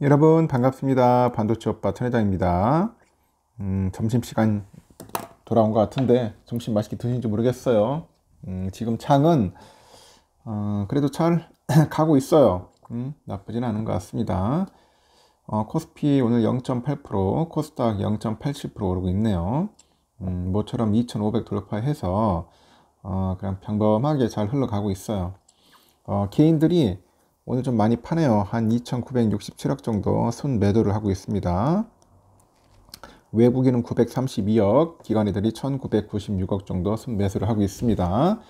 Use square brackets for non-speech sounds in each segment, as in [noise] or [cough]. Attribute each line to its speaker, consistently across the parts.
Speaker 1: 여러분 반갑습니다. 반도체 오빠 천회장입니다. 음, 점심시간 돌아온 것 같은데 점심 맛있게 드시는지 모르겠어요. 음, 지금 창은 어, 그래도 잘 [clears throat] 가고 있어요. 음, 나쁘진 않은 것 같습니다. 어, 코스피 오늘 0.8% 코스닥 0 8 0 오르고 있네요. 음, 모처럼 2,500 돌파해서 어, 그냥 평범하게 잘 흘러가고 있어요. 어, 개인들이 오늘 좀 많이 파네요. 한 2,967억 정도 순 매도를 하고 있습니다. 외국인은 932억, 기관이들이 1,996억 정도 순 매수를 하고 있습니다.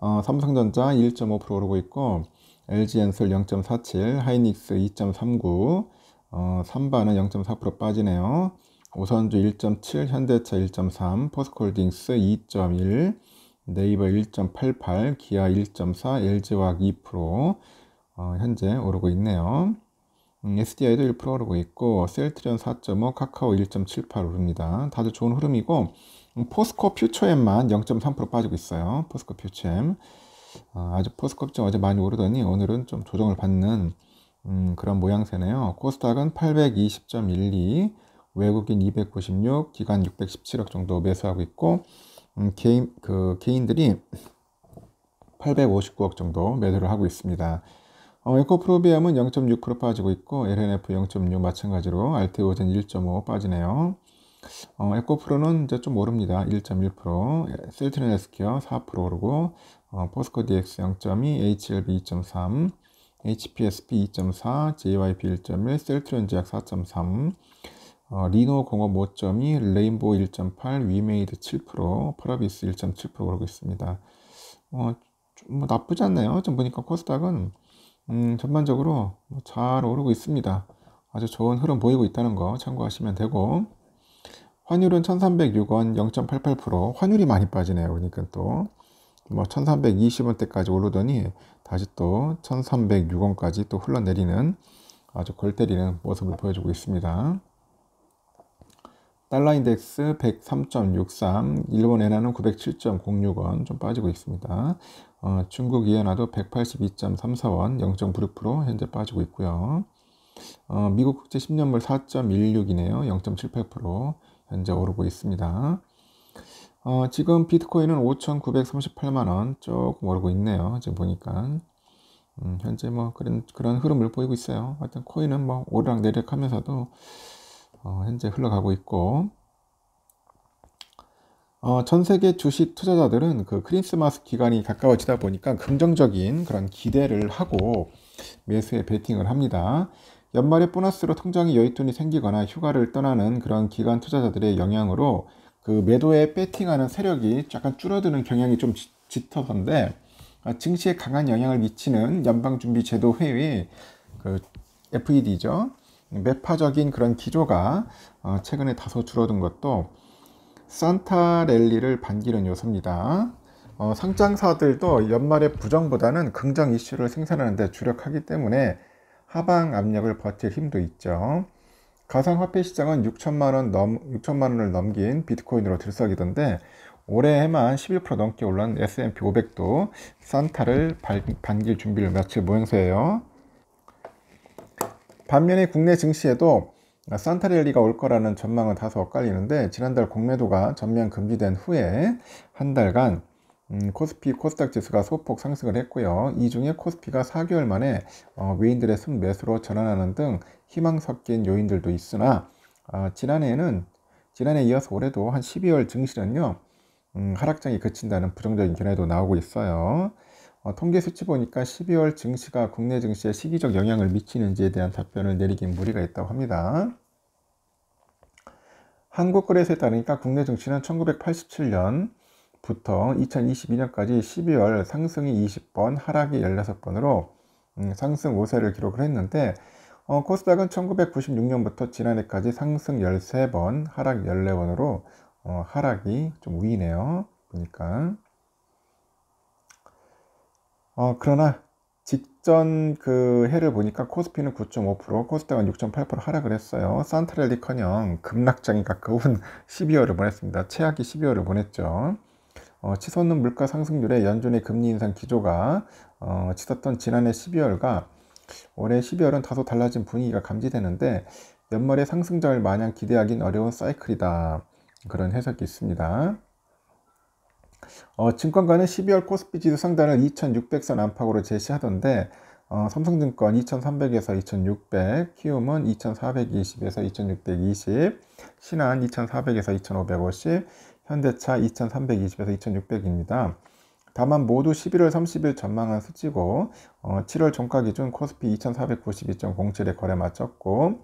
Speaker 1: 어, 삼성전자 1.5% 오르고 있고, LG엔솔 0.47, 하이닉스 2.39, 어, 삼바는 0.4% 빠지네요. 오선주 1.7, 현대차 1.3, 포스콜딩스 2.1, 네이버 1.88, 기아 1.4, LG화학 2%, 어, 현재 오르고 있네요. 음, SDI도 1% 오르고 있고 셀트리온 4.5, 카카오 1.78 오릅니다. 다들 좋은 흐름이고 음, 포스코 퓨처엠만 0.3% 빠지고 있어요. 포스코 퓨처엠 어, 아주 포스코 퓨 어제 많이 오르더니 오늘은 좀 조정을 받는 음, 그런 모양새네요. 코스닥은 820.12, 외국인 296, 기관 617억 정도 매수하고 있고 음, 개인 그 개인들이 859억 정도 매도를 하고 있습니다. 어, 에코프로비엄은 0.6% 빠지고 있고 LNF 0.6 마찬가지로 알테오젠 1.5 빠지네요. 어, 에코프로는 이제 좀 오릅니다. 1.1%, 셀트리 에스키어 4% 오르고 어, 포스코 DX 0.2, HLB 2.3, HPSP 2.4, JYP 1.1, 셀트리 제약 4.3, 어, 리노 공업 5.2, 레인보우 1.8, 위메이드 7%, 파라비스 1.7% 오르고 있습니다. 어, 뭐 나쁘지 않네요. 좀 보니까 코스닥은 음, 전반적으로 잘 오르고 있습니다. 아주 좋은 흐름 보이고 있다는 거 참고하시면 되고 환율은 1306원 0.88% 환율이 많이 빠지네요. 그러니까 또 뭐 1320원대까지 오르더니 다시 또 1306원까지 또 흘러내리는 아주 골 때리는 모습을 보여주고 있습니다. 달러 인덱스 103.63, 일본 엔화는 907.06원 좀 빠지고 있습니다. 어, 중국 이엔화도 182.34원 0.96% 현재 빠지고 있고요. 어, 미국 국제 10년물 4.16이네요. 0.78% 현재 오르고 있습니다. 어, 지금 비트코인은 5,938만원 조금 오르고 있네요. 지금 보니까. 음, 현재 뭐 그런, 그런 흐름을 보이고 있어요. 하여튼 코인은 뭐 오르락 내리락 하면서도 어, 현재 흘러가고 있고 어, 전 세계 주식 투자자들은 그 크리스마스 기간이 가까워지다 보니까 긍정적인 그런 기대를 하고 매수에 베팅을 합니다. 연말에 보너스로 통장에 여윳돈이 생기거나 휴가를 떠나는 그런 기간 투자자들의 영향으로 그 매도에 베팅하는 세력이 약간 줄어드는 경향이 좀 짙어서인데 아, 증시에 강한 영향을 미치는 연방준비제도 회의 그 FED죠. 매파적인 그런 기조가 어, 최근에 다소 줄어든 것도 산타랠리를 반기는 요소입니다. 어, 상장사들도 연말에 부정보다는 긍정 이슈를 생산하는 데 주력하기 때문에 하방 압력을 버틸 힘도 있죠. 가상화폐 시장은 6천만 원 넘, 6천만 원을 넘긴 비트코인으로 들썩이던데 올해에만 11% 넘게 올라온 S&P 500도 산타를 반, 반길 준비를 마칠 모양새예요. 반면에 국내 증시에도 산타랠리가 올 거라는 전망은 다소 엇갈리는데 지난달 공매도가 전면 금지된 후에 한 달간 음, 코스피 코스닥 지수가 소폭 상승을 했고요. 이 중에 코스피가 4개월 만에 어, 외인들의 순매수로 전환하는 등 희망 섞인 요인들도 있으나 어, 지난해에는 지난해 이어서 올해도 한 12월 증시는요. 음, 하락장이 그친다는 부정적인 견해도 나오고 있어요. 어, 통계 수치 보니까 12월 증시가 국내 증시에 시기적 영향을 미치는지에 대한 답변을 내리긴 무리가 있다고 합니다. 한국거래소에 따르니까 국내 증시는 1987년부터 2022년까지 12월 상승이 20번, 하락이 16번으로 음, 상승 5세를 기록을 했는데 어, 코스닥은 1996년부터 지난해까지 상승 13번, 하락 14번으로 어, 하락이 좀 우위네요. 보니까 어, 그러나 직전 그 해를 보니까 코스피는 9.5%, 코스닥은 6.8% 하락을 했어요. 산트렐리커녕 급락장이 가까운 12월을 [laughs] 보냈습니다. 최악의 12월을 보냈죠. 어, 치솟는 물가 상승률에 연준의 금리 인상 기조가 어, 치솟던 지난해 12월과 올해 12월은 다소 달라진 분위기가 감지되는데 연말에 상승장을 마냥 기대하긴 어려운 사이클이다. 그런 해석이 있습니다. 어, 증권가는 12월 코스피 지수 상단을 2600선 안팎으로 제시하던데 어, 삼성증권 2300에서 2600, 키움은 2420에서 2620, 신한 2400에서 2550, 현대차 2320에서 2600입니다. 다만 모두 11월 30일 전망은 수치고 어, 7월 종가 기준 코스피 2492.07에 거래 마쳤고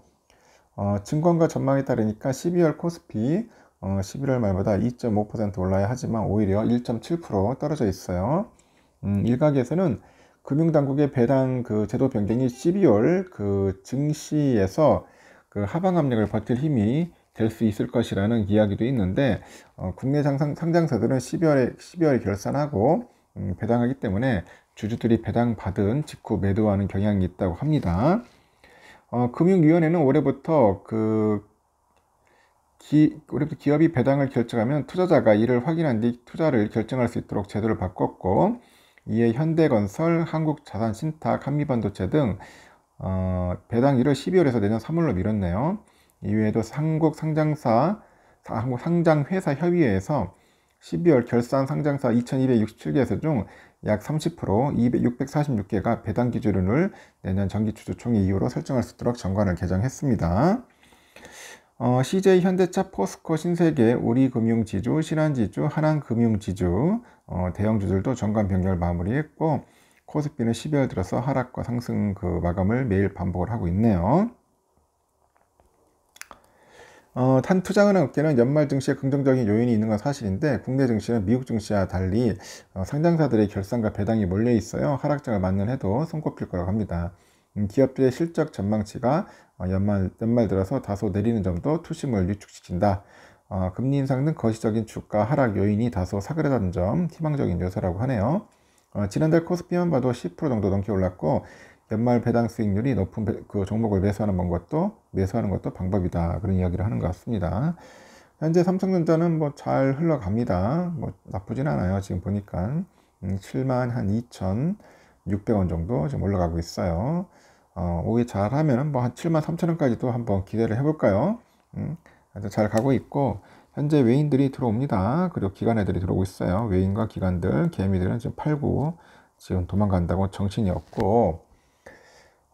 Speaker 1: 어, 증권가 전망에 따르니까 12월 코스피 어, 11월 말보다 2.5% 올라야 하지만 오히려 1.7% 떨어져 있어요. 음, 일각에서는 금융당국의 배당 그 제도 변경이 12월 그 증시에서 그 하방 압력을 버틸 힘이 될 수 있을 것이라는 이야기도 있는데 어, 국내 상상, 상장사들은 12월에 12월에 결산하고 음, 배당하기 때문에 주주들이 배당받은 직후 매도하는 경향이 있다고 합니다. 어, 금융위원회는 올해부터 그 기, 우리부터 기업이 배당을 결정하면 투자자가 이를 확인한 뒤 투자를 결정할 수 있도록 제도를 바꿨고 이에 현대건설, 한국자산신탁, 한미반도체 등 어, 배당일을 12월에서 내년 3월로 미뤘네요. 이외에도 한국 상장사 한국 상장회사 협의회에서 12월 결산 상장사 2,267개에서 중 약 30% 646개가 배당 기준을 내년 정기추주총회 이후로 설정할 수 있도록 정관을 개정했습니다. 어, CJ 현대차 포스코 신세계 우리금융지주 신한지주 한한금융지주 어, 대형주들도 전관 변결 마무리했고 코스피는 12월 들어서 하락과 상승 그 마감을 매일 반복을 하고 있네요. 어, 탄투자하는 업계는 연말 증시에 긍정적인 요인이 있는 건 사실인데 국내 증시는 미국 증시와 달리 어, 상장사들의 결산과 배당이 몰려 있어요. 하락장을 맞는 해도 손꼽힐 거라고 합니다. 음, 기업들의 실적 전망치가 어, 연말, 연말 들어서 다소 내리는 점도 투심을 위축시킨다. 어, 금리 인상 등 거시적인 주가 하락 요인이 다소 사그라든 점 희망적인 요소라고 하네요. 어, 지난달 코스피만 봐도 10% 정도 넘게 올랐고 연말 배당 수익률이 높은 배, 그 종목을 매수하는 것도 매수하는 것도 방법이다 그런 이야기를 하는 것 같습니다. 현재 삼성전자는 뭐 잘 흘러갑니다. 뭐 나쁘진 않아요. 지금 보니까 음, 7만 한 2천 600원 정도 지금 올라가고 있어요. 어, 오게 잘하면 뭐 한 7만 3천 원까지도 한번 기대를 해볼까요? 음, 아주 잘 가고 있고 현재 외인들이 들어옵니다. 그리고 기관애들이 들어오고 있어요. 외인과 기관들, 개미들은 지금 팔고 지금 도망간다고 정신이 없고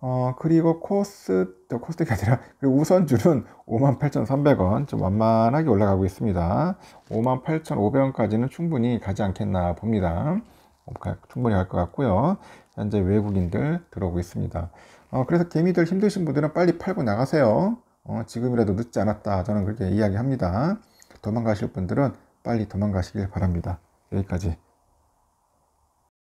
Speaker 1: 어, 그리고 코스, 코스가 아니라, [laughs] 그리고 우선줄은 58,300원, 좀 완만하게 올라가고 있습니다. 58,500원까지는 충분히 가지 않겠나 봅니다. 충분히 갈 것 같고요. 현재 외국인들 들어오고 있습니다. 어, 그래서 개미들 힘드신 분들은 빨리 팔고 나가세요. 어, 지금이라도 늦지 않았다. 저는 그렇게 이야기합니다. 도망가실 분들은 빨리 도망가시길 바랍니다. 여기까지.